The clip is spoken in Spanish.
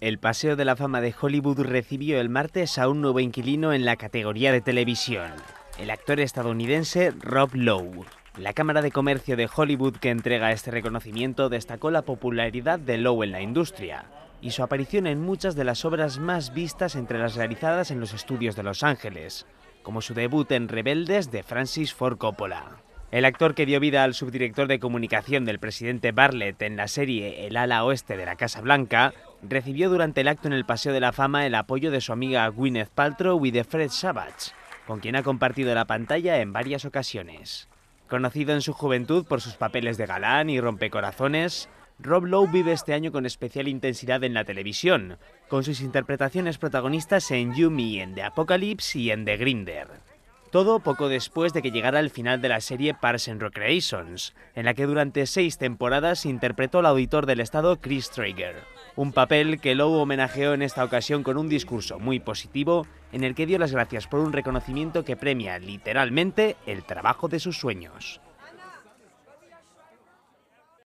El Paseo de la Fama de Hollywood recibió el martes a un nuevo inquilino en la categoría de televisión, el actor estadounidense Rob Lowe. La Cámara de Comercio de Hollywood que entrega este reconocimiento destacó la popularidad de Lowe en la industria y su aparición en muchas de las obras más vistas entre las realizadas en los estudios de Los Ángeles, como su debut en Rebeldes de Francis Ford Coppola. El actor que dio vida al subdirector de comunicación del presidente Bartlett en la serie El ala oeste de la Casa Blanca recibió durante el acto en el Paseo de la Fama el apoyo de su amiga Gwyneth Paltrow y de Fred Savage, con quien ha compartido la pantalla en varias ocasiones. Conocido en su juventud por sus papeles de galán y rompecorazones, Rob Lowe vive este año con especial intensidad en la televisión, con sus interpretaciones protagonistas en Me en The Apocalypse y en The Grinder. Todo poco después de que llegara el final de la serie Parks and Recreations, en la que durante seis temporadas interpretó al auditor del Estado Chris Traeger. Un papel que Lowe homenajeó en esta ocasión con un discurso muy positivo en el que dio las gracias por un reconocimiento que premia literalmente el trabajo de sus sueños.